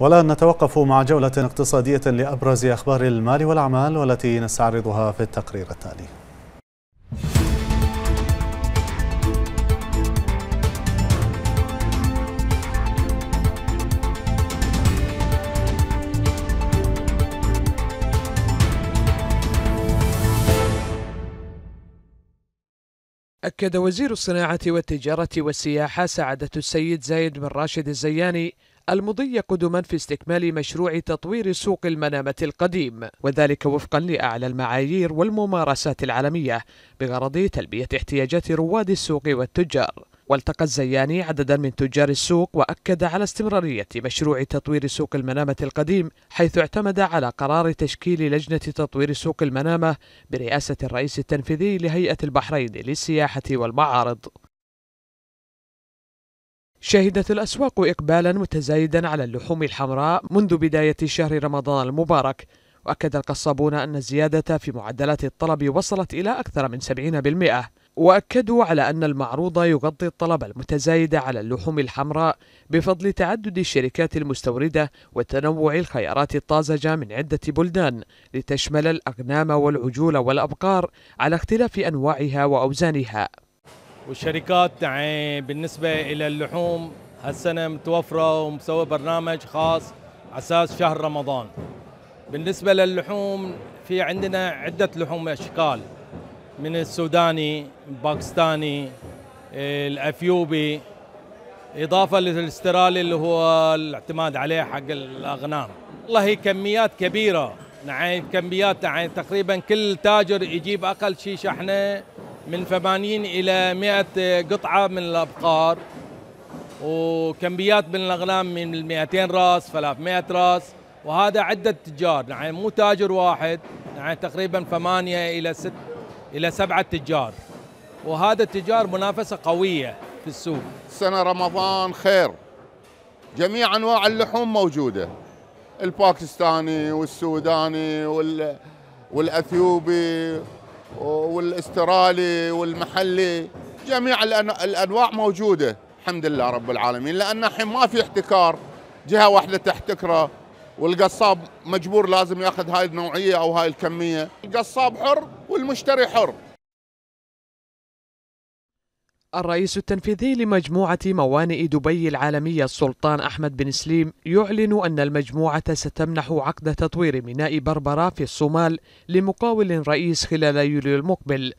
والآن نتوقف مع جولة اقتصادية لأبرز أخبار المال والأعمال والتي نستعرضها في التقرير التالي أكد وزير الصناعة والتجارة والسياحة سعادة السيد زايد بن راشد الزياني المضي قدما في استكمال مشروع تطوير سوق المنامة القديم وذلك وفقا لأعلى المعايير والممارسات العالمية بغرض تلبية احتياجات رواد السوق والتجار والتقى الزياني عددا من تجار السوق واكد على استمراريه مشروع تطوير سوق المنامه القديم حيث اعتمد على قرار تشكيل لجنه تطوير سوق المنامه برئاسه الرئيس التنفيذي لهيئه البحرين للسياحه والمعارض شهدت الأسواق إقبالا متزايدا على اللحوم الحمراء منذ بداية شهر رمضان المبارك وأكد القصابون أن الزيادة في معدلات الطلب وصلت إلى أكثر من 70% وأكدوا على أن المعروض يغطي الطلب المتزايد على اللحوم الحمراء بفضل تعدد الشركات المستوردة وتنوع الخيارات الطازجة من عدة بلدان لتشمل الأغنام والعجول والأبقار على اختلاف أنواعها وأوزانها والشركات بالنسبه الى اللحوم هالسنه متوفره ومسوي برنامج خاص على اساس شهر رمضان. بالنسبه للحوم في عندنا عده لحوم اشكال من السوداني، الباكستاني، الاثيوبي اضافه للاسترالي اللي هو الاعتماد عليه حق الاغنام. والله كميات كبيره يعني كميات يعني تقريبا كل تاجر يجيب اقل شيء شحنه من 80 إلى 100 قطعة من الأبقار وكمبيات من الأغنام من 200 راس 300 راس وهذا عدة تجار يعني مو تاجر واحد يعني تقريبا 8 إلى 6 إلى 7 تجار وهذا التجار منافسة قوية في السوق سنة رمضان خير جميع أنواع اللحوم موجودة الباكستاني والسوداني وال... والأثيوبي والاسترالي والمحلي جميع الانواع موجوده الحمد لله رب العالمين لان الحين ما في احتكار جهه واحده تحتكره والقصاب مجبور لازم ياخذ هاي النوعيه او هاي الكميه القصاب حر والمشتري حر الرئيس التنفيذي لمجموعة موانئ دبي العالمية السلطان أحمد بن سليم يعلن أن المجموعة ستمنح عقد تطوير ميناء بربرة في الصومال لمقاول رئيس خلال يوليو المقبل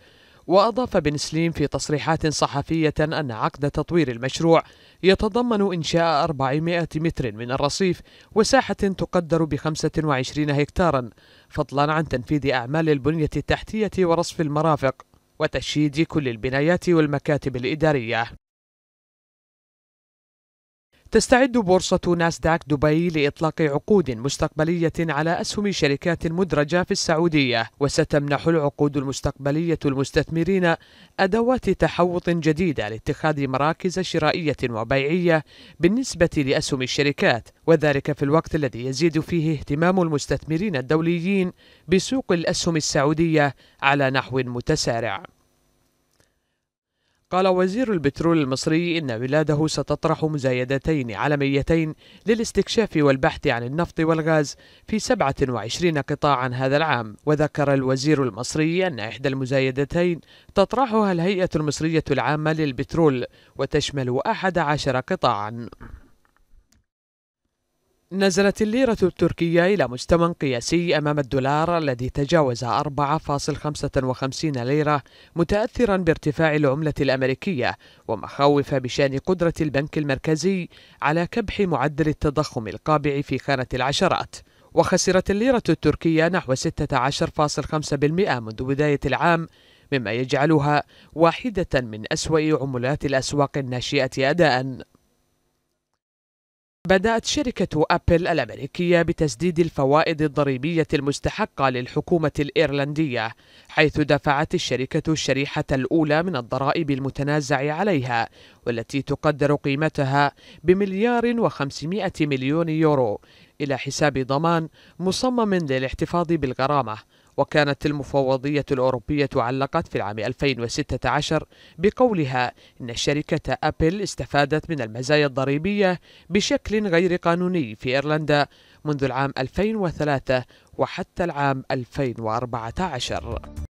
وأضاف بن سليم في تصريحات صحفية أن عقد تطوير المشروع يتضمن إنشاء 400 متر من الرصيف وساحة تقدر ب 25 هكتارا فضلا عن تنفيذ أعمال البنية التحتية ورصف المرافق وتشييد كل البنايات والمكاتب الإدارية تستعد بورصة ناسداك دبي لإطلاق عقود مستقبلية على أسهم شركات مدرجة في السعودية وستمنح العقود المستقبلية المستثمرين أدوات تحوط جديدة لاتخاذ مراكز شرائية وبيعية بالنسبة لأسهم الشركات وذلك في الوقت الذي يزيد فيه اهتمام المستثمرين الدوليين بسوق الأسهم السعودية على نحو متسارع قال وزير البترول المصري إن بلاده ستطرح مزايدتين عالميتين للاستكشاف والبحث عن النفط والغاز في 27 قطاعا هذا العام وذكر الوزير المصري أن إحدى المزايدتين تطرحها الهيئة المصرية العامة للبترول وتشمل 11 قطاعا نزلت الليرة التركية إلى مستوى قياسي أمام الدولار الذي تجاوز 4.55 ليرة متأثرا بارتفاع العملة الأمريكية ومخاوف بشأن قدرة البنك المركزي على كبح معدل التضخم القابع في خانة العشرات وخسرت الليرة التركية نحو 16.5% منذ بداية العام مما يجعلها واحدة من أسوأ عملات الأسواق الناشئة أداءً بدأت شركة أبل الأمريكية بتسديد الفوائد الضريبية المستحقة للحكومة الإيرلندية، حيث دفعت الشركة الشريحة الأولى من الضرائب المتنازع عليها، والتي تقدر قيمتها بمليار وخمسمائة مليون يورو، إلى حساب ضمان مصمم للاحتفاظ بالغرامة. وكانت المفوضية الأوروبية علقت في العام 2016 بقولها إن شركة أبل استفادت من المزايا الضريبية بشكل غير قانوني في إيرلندا منذ العام 2003 وحتى العام 2014